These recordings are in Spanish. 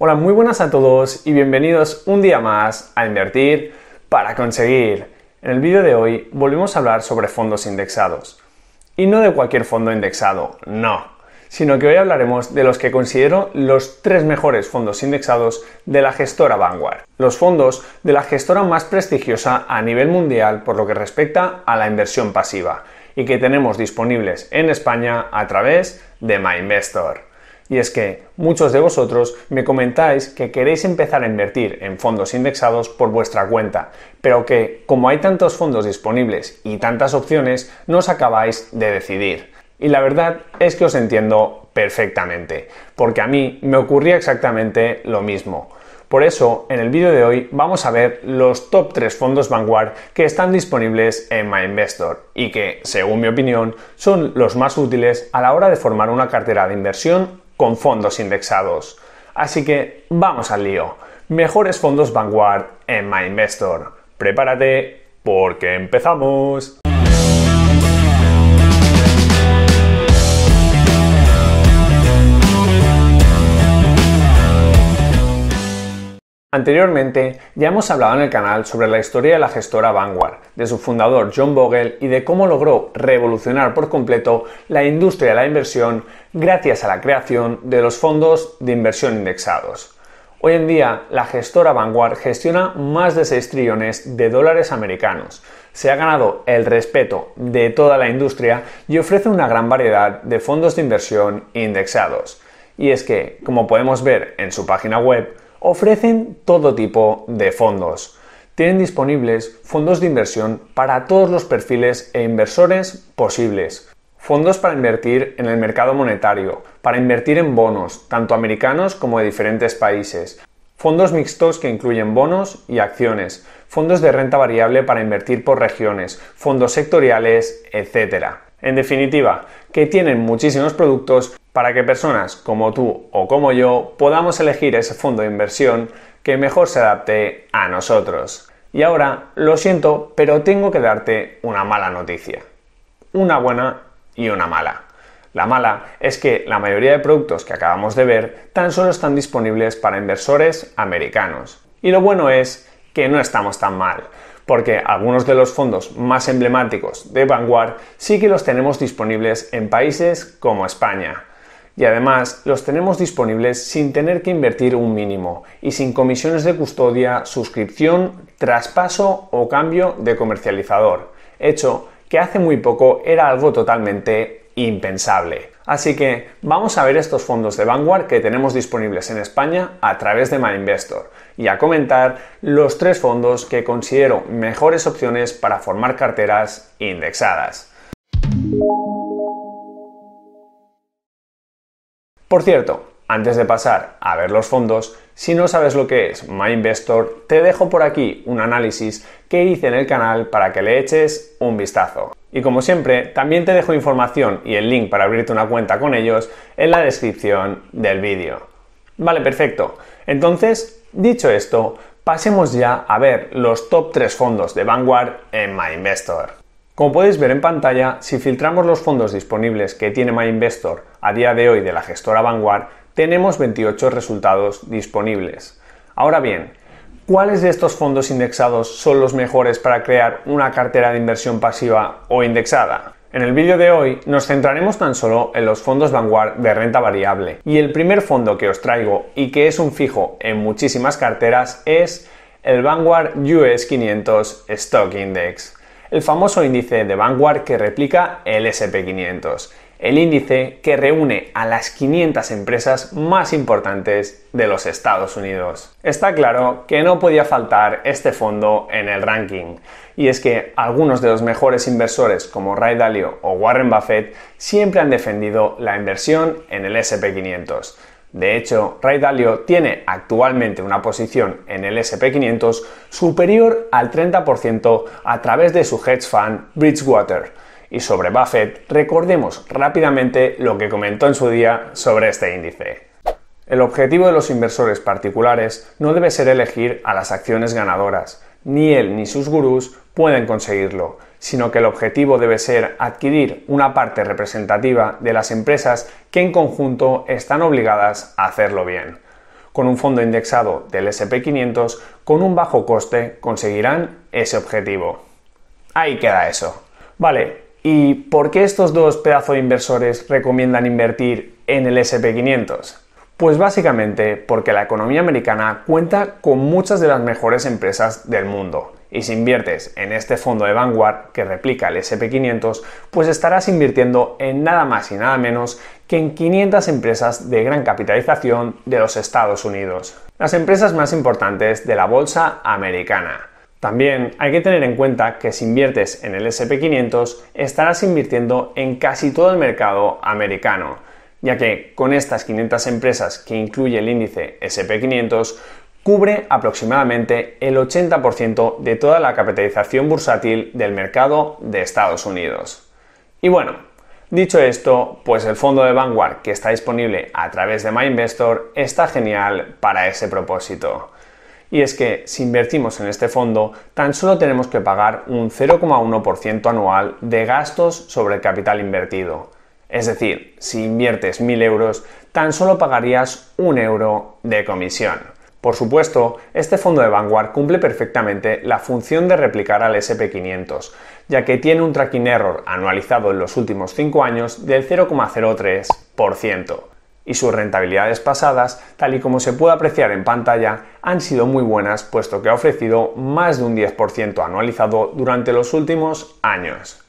Hola, muy buenas a todos y bienvenidos un día más a Invertir para conseguir. En el vídeo de hoy volvemos a hablar sobre fondos indexados. Y no de cualquier fondo indexado, no, sino que hoy hablaremos de los que considero los tres mejores fondos indexados de la gestora Vanguard, los fondos de la gestora más prestigiosa a nivel mundial por lo que respecta a la inversión pasiva y que tenemos disponibles en España a través de MyInvestor y es que muchos de vosotros me comentáis que queréis empezar a invertir en fondos indexados por vuestra cuenta, pero que como hay tantos fondos disponibles y tantas opciones, no os acabáis de decidir. Y la verdad es que os entiendo perfectamente, porque a mí me ocurría exactamente lo mismo. Por eso, en el vídeo de hoy vamos a ver los top 3 fondos Vanguard que están disponibles en MyInvestor y que, según mi opinión, son los más útiles a la hora de formar una cartera de inversión con fondos indexados. Así que vamos al lío. Mejores fondos Vanguard en MyInvestor. Prepárate porque empezamos. Anteriormente ya hemos hablado en el canal sobre la historia de la gestora Vanguard, de su fundador John Bogle y de cómo logró revolucionar por completo la industria de la inversión gracias a la creación de los fondos de inversión indexados. Hoy en día, la gestora Vanguard gestiona más de 6 trillones de dólares americanos. Se ha ganado el respeto de toda la industria y ofrece una gran variedad de fondos de inversión indexados. Y es que, como podemos ver en su página web, ofrecen todo tipo de fondos. Tienen disponibles fondos de inversión para todos los perfiles e inversores posibles. Fondos para invertir en el mercado monetario, para invertir en bonos, tanto americanos como de diferentes países. Fondos mixtos que incluyen bonos y acciones. Fondos de renta variable para invertir por regiones. Fondos sectoriales, etc. En definitiva, que tienen muchísimos productos para que personas como tú o como yo podamos elegir ese fondo de inversión que mejor se adapte a nosotros. Y ahora, lo siento, pero tengo que darte una mala noticia. Una buena y una mala. La mala es que la mayoría de productos que acabamos de ver tan solo están disponibles para inversores americanos. Y lo bueno es que no estamos tan mal, porque algunos de los fondos más emblemáticos de Vanguard sí que los tenemos disponibles en países como España, y además los tenemos disponibles sin tener que invertir un mínimo y sin comisiones de custodia, suscripción, traspaso o cambio de comercializador, hecho que hace muy poco era algo totalmente impensable. Así que vamos a ver estos fondos de Vanguard que tenemos disponibles en España a través de MyInvestor y a comentar los tres fondos que considero mejores opciones para formar carteras indexadas. Por cierto, antes de pasar a ver los fondos, si no sabes lo que es MyInvestor, te dejo por aquí un análisis que hice en el canal para que le eches un vistazo. Y como siempre, también te dejo información y el link para abrirte una cuenta con ellos en la descripción del vídeo. Vale, perfecto. Entonces, dicho esto, pasemos ya a ver los top 3 fondos de Vanguard en MyInvestor. Como podéis ver en pantalla, si filtramos los fondos disponibles que tiene MyInvestor a día de hoy de la gestora Vanguard, tenemos 28 resultados disponibles. Ahora bien, ¿cuáles de estos fondos indexados son los mejores para crear una cartera de inversión pasiva o indexada? En el vídeo de hoy nos centraremos tan solo en los fondos Vanguard de renta variable y el primer fondo que os traigo y que es un fijo en muchísimas carteras es el Vanguard US 500 Stock Index el famoso índice de Vanguard que replica el SP500, el índice que reúne a las 500 empresas más importantes de los Estados Unidos. Está claro que no podía faltar este fondo en el ranking, y es que algunos de los mejores inversores como Ray Dalio o Warren Buffett siempre han defendido la inversión en el SP500 de hecho, Ray Dalio tiene actualmente una posición en el SP500 superior al 30% a través de su hedge fund Bridgewater. Y sobre Buffett, recordemos rápidamente lo que comentó en su día sobre este índice. El objetivo de los inversores particulares no debe ser elegir a las acciones ganadoras, ni él ni sus gurús pueden conseguirlo, sino que el objetivo debe ser adquirir una parte representativa de las empresas que en conjunto están obligadas a hacerlo bien. Con un fondo indexado del SP500 con un bajo coste conseguirán ese objetivo. Ahí queda eso. Vale, ¿y por qué estos dos pedazos de inversores recomiendan invertir en el SP500? Pues básicamente porque la economía americana cuenta con muchas de las mejores empresas del mundo y si inviertes en este fondo de Vanguard que replica el SP500, pues estarás invirtiendo en nada más y nada menos que en 500 empresas de gran capitalización de los Estados Unidos, las empresas más importantes de la bolsa americana. También hay que tener en cuenta que si inviertes en el SP500 estarás invirtiendo en casi todo el mercado americano, ya que con estas 500 empresas que incluye el índice SP500 cubre aproximadamente el 80% de toda la capitalización bursátil del mercado de Estados Unidos. Y bueno, dicho esto, pues el fondo de Vanguard que está disponible a través de MyInvestor está genial para ese propósito. Y es que si invertimos en este fondo, tan solo tenemos que pagar un 0,1% anual de gastos sobre el capital invertido. Es decir, si inviertes 1.000 euros, tan solo pagarías un euro de comisión. Por supuesto, este fondo de Vanguard cumple perfectamente la función de replicar al SP500, ya que tiene un tracking error anualizado en los últimos 5 años del 0,03%, y sus rentabilidades pasadas, tal y como se puede apreciar en pantalla, han sido muy buenas puesto que ha ofrecido más de un 10% anualizado durante los últimos años.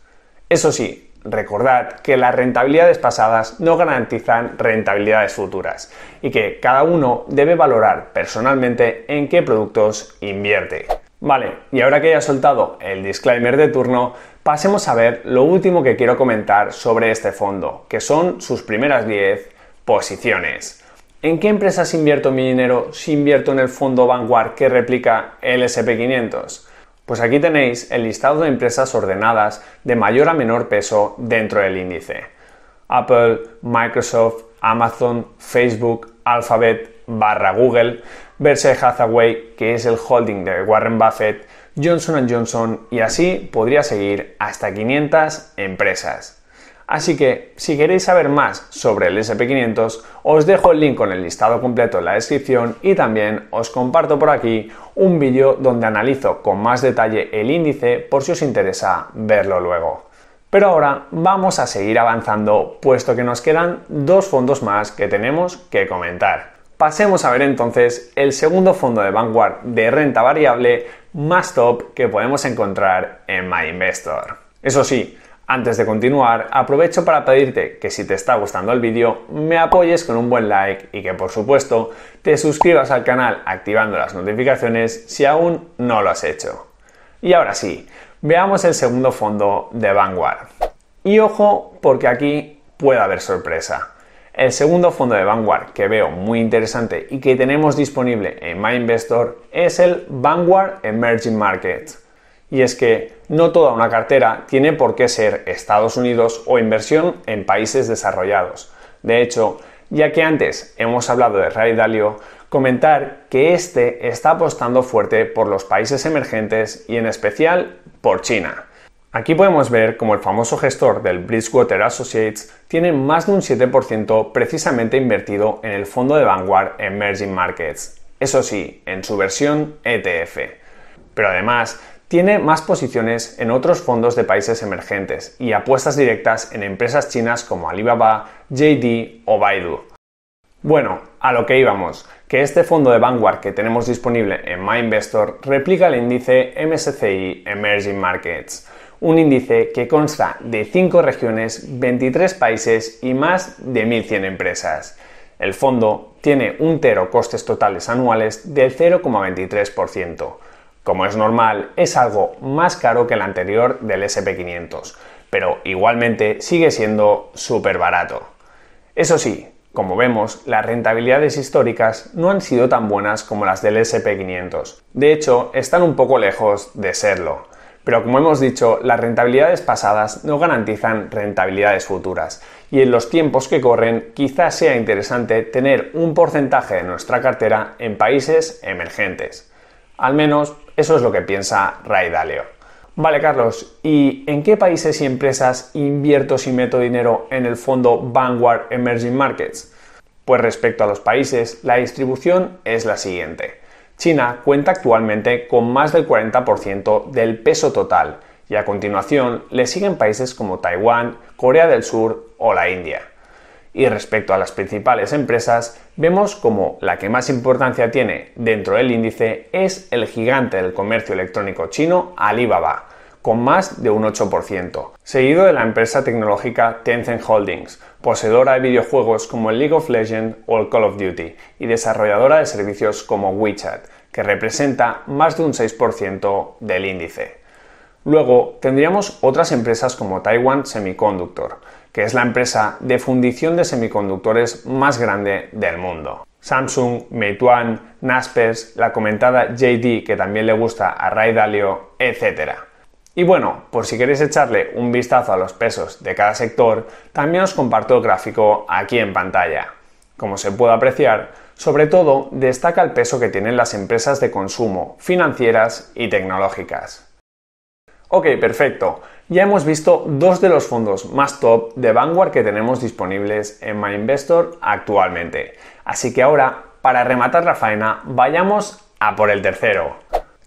Eso sí, recordad que las rentabilidades pasadas no garantizan rentabilidades futuras y que cada uno debe valorar personalmente en qué productos invierte. Vale, y ahora que ya soltado el disclaimer de turno, pasemos a ver lo último que quiero comentar sobre este fondo, que son sus primeras 10 posiciones. ¿En qué empresas invierto mi dinero si invierto en el fondo Vanguard que replica el SP500? Pues aquí tenéis el listado de empresas ordenadas de mayor a menor peso dentro del índice. Apple, Microsoft, Amazon, Facebook, Alphabet, barra Google, Berkshire Hathaway, que es el holding de Warren Buffett, Johnson ⁇ Johnson y así podría seguir hasta 500 empresas. Así que si queréis saber más sobre el SP500, os dejo el link con el listado completo en la descripción y también os comparto por aquí un vídeo donde analizo con más detalle el índice por si os interesa verlo luego. Pero ahora vamos a seguir avanzando puesto que nos quedan dos fondos más que tenemos que comentar. Pasemos a ver entonces el segundo fondo de Vanguard de renta variable más top que podemos encontrar en MyInvestor. Eso sí, antes de continuar, aprovecho para pedirte que si te está gustando el vídeo, me apoyes con un buen like y que por supuesto te suscribas al canal activando las notificaciones si aún no lo has hecho. Y ahora sí, veamos el segundo fondo de Vanguard. Y ojo porque aquí puede haber sorpresa. El segundo fondo de Vanguard que veo muy interesante y que tenemos disponible en MyInvestor es el Vanguard Emerging Market y es que no toda una cartera tiene por qué ser Estados Unidos o inversión en países desarrollados. De hecho, ya que antes hemos hablado de Ray Dalio, comentar que este está apostando fuerte por los países emergentes y en especial por China. Aquí podemos ver cómo el famoso gestor del Bridgewater Associates tiene más de un 7% precisamente invertido en el fondo de Vanguard Emerging Markets, eso sí, en su versión ETF. Pero además tiene más posiciones en otros fondos de países emergentes y apuestas directas en empresas chinas como Alibaba, JD o Baidu. Bueno, a lo que íbamos, que este fondo de Vanguard que tenemos disponible en MyInvestor replica el índice MSCI Emerging Markets, un índice que consta de 5 regiones, 23 países y más de 1.100 empresas. El fondo tiene un tero costes totales anuales del 0,23% como es normal, es algo más caro que el anterior del SP500, pero igualmente sigue siendo súper barato. Eso sí, como vemos, las rentabilidades históricas no han sido tan buenas como las del SP500. De hecho, están un poco lejos de serlo. Pero como hemos dicho, las rentabilidades pasadas no garantizan rentabilidades futuras. Y en los tiempos que corren, quizás sea interesante tener un porcentaje de nuestra cartera en países emergentes. Al menos eso es lo que piensa Ray Dalio. Vale, Carlos, ¿y en qué países y empresas invierto si meto dinero en el fondo Vanguard Emerging Markets? Pues respecto a los países, la distribución es la siguiente. China cuenta actualmente con más del 40% del peso total y a continuación le siguen países como Taiwán, Corea del Sur o la India. Y respecto a las principales empresas, vemos como la que más importancia tiene dentro del índice es el gigante del comercio electrónico chino Alibaba, con más de un 8%, seguido de la empresa tecnológica Tencent Holdings, poseedora de videojuegos como el League of Legends o el Call of Duty, y desarrolladora de servicios como WeChat, que representa más de un 6% del índice. Luego tendríamos otras empresas como Taiwan Semiconductor, que es la empresa de fundición de semiconductores más grande del mundo. Samsung, Meituan, Naspers, la comentada JD que también le gusta a Ray Dalio, etc. Y bueno, por si queréis echarle un vistazo a los pesos de cada sector, también os comparto el gráfico aquí en pantalla. Como se puede apreciar, sobre todo destaca el peso que tienen las empresas de consumo, financieras y tecnológicas. Ok, perfecto. Ya hemos visto dos de los fondos más top de Vanguard que tenemos disponibles en MyInvestor actualmente. Así que ahora, para rematar la faena, vayamos a por el tercero.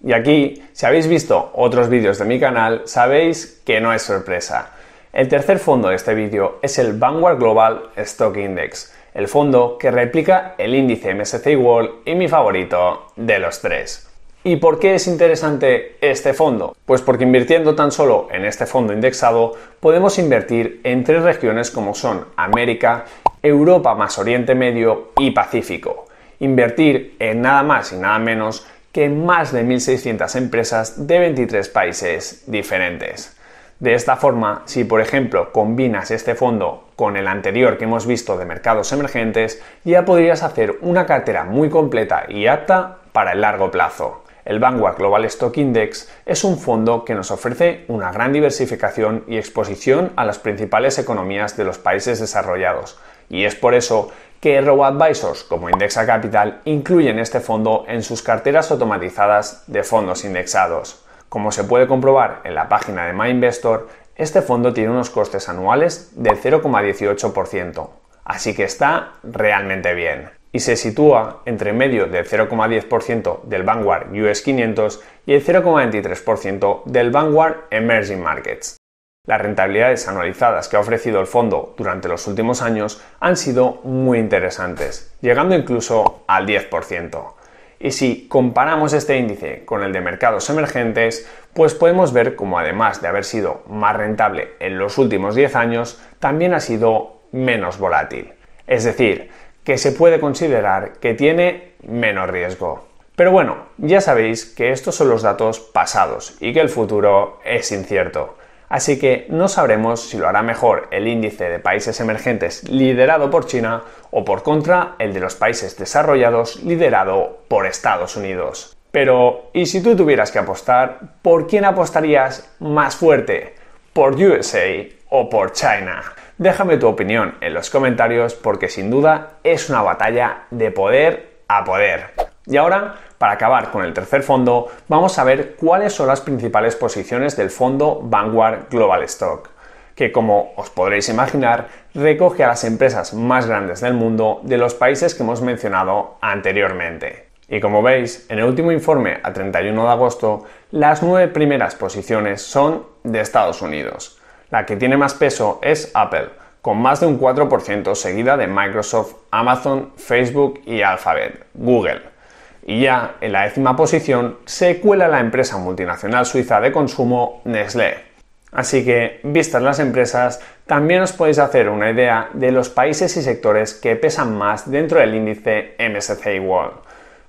Y aquí, si habéis visto otros vídeos de mi canal, sabéis que no es sorpresa. El tercer fondo de este vídeo es el Vanguard Global Stock Index, el fondo que replica el índice MSCI World y mi favorito de los tres. ¿Y por qué es interesante este fondo? Pues porque invirtiendo tan solo en este fondo indexado podemos invertir en tres regiones como son América, Europa más Oriente Medio y Pacífico. Invertir en nada más y nada menos que más de 1.600 empresas de 23 países diferentes. De esta forma, si por ejemplo combinas este fondo con el anterior que hemos visto de mercados emergentes, ya podrías hacer una cartera muy completa y apta para el largo plazo. El Vanguard Global Stock Index es un fondo que nos ofrece una gran diversificación y exposición a las principales economías de los países desarrollados, y es por eso que Advisors como Indexa Capital incluyen este fondo en sus carteras automatizadas de fondos indexados. Como se puede comprobar en la página de MyInvestor, este fondo tiene unos costes anuales del 0,18%, así que está realmente bien y se sitúa entre medio del 0,10% del Vanguard US 500 y el 0,23% del Vanguard Emerging Markets. Las rentabilidades anualizadas que ha ofrecido el fondo durante los últimos años han sido muy interesantes, llegando incluso al 10%. Y si comparamos este índice con el de mercados emergentes, pues podemos ver como además de haber sido más rentable en los últimos 10 años, también ha sido menos volátil. Es decir, que se puede considerar que tiene menos riesgo. Pero bueno, ya sabéis que estos son los datos pasados y que el futuro es incierto. Así que no sabremos si lo hará mejor el índice de países emergentes liderado por China o por contra el de los países desarrollados liderado por Estados Unidos. Pero, ¿y si tú tuvieras que apostar, por quién apostarías más fuerte? ¿Por USA o por China? Déjame tu opinión en los comentarios porque sin duda es una batalla de poder a poder. Y ahora, para acabar con el tercer fondo, vamos a ver cuáles son las principales posiciones del fondo Vanguard Global Stock, que como os podréis imaginar, recoge a las empresas más grandes del mundo de los países que hemos mencionado anteriormente. Y como veis, en el último informe a 31 de agosto, las nueve primeras posiciones son de Estados Unidos, la que tiene más peso es Apple, con más de un 4%, seguida de Microsoft, Amazon, Facebook y Alphabet, Google. Y ya en la décima posición se cuela la empresa multinacional suiza de consumo Nestlé. Así que, vistas las empresas, también os podéis hacer una idea de los países y sectores que pesan más dentro del índice MSCI World.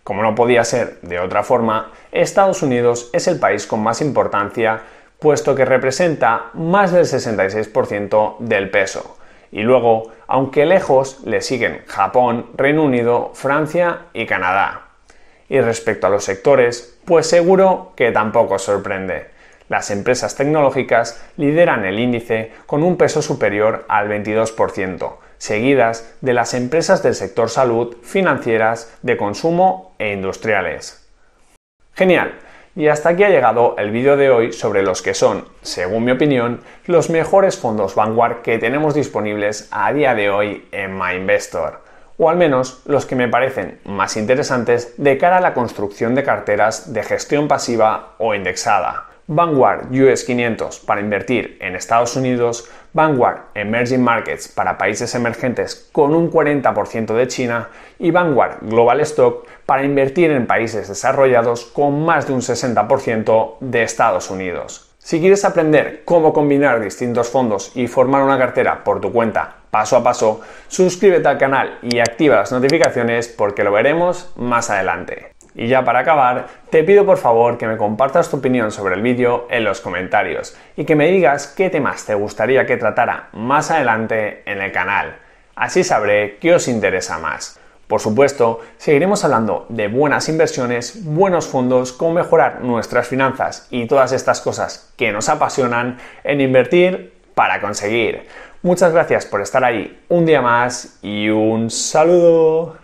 Como no podía ser de otra forma, Estados Unidos es el país con más importancia puesto que representa más del 66% del peso. Y luego, aunque lejos, le siguen Japón, Reino Unido, Francia y Canadá. Y respecto a los sectores, pues seguro que tampoco sorprende. Las empresas tecnológicas lideran el índice con un peso superior al 22%, seguidas de las empresas del sector salud, financieras, de consumo e industriales. Genial, y hasta aquí ha llegado el vídeo de hoy sobre los que son, según mi opinión, los mejores fondos Vanguard que tenemos disponibles a día de hoy en MyInvestor, o al menos los que me parecen más interesantes de cara a la construcción de carteras de gestión pasiva o indexada. Vanguard US 500 para invertir en Estados Unidos, Vanguard Emerging Markets para países emergentes con un 40% de China y Vanguard Global Stock para invertir en países desarrollados con más de un 60% de Estados Unidos. Si quieres aprender cómo combinar distintos fondos y formar una cartera por tu cuenta paso a paso, suscríbete al canal y activa las notificaciones porque lo veremos más adelante. Y ya para acabar, te pido por favor que me compartas tu opinión sobre el vídeo en los comentarios y que me digas qué temas te gustaría que tratara más adelante en el canal. Así sabré qué os interesa más. Por supuesto, seguiremos hablando de buenas inversiones, buenos fondos, cómo mejorar nuestras finanzas y todas estas cosas que nos apasionan en invertir para conseguir. Muchas gracias por estar ahí un día más y un saludo.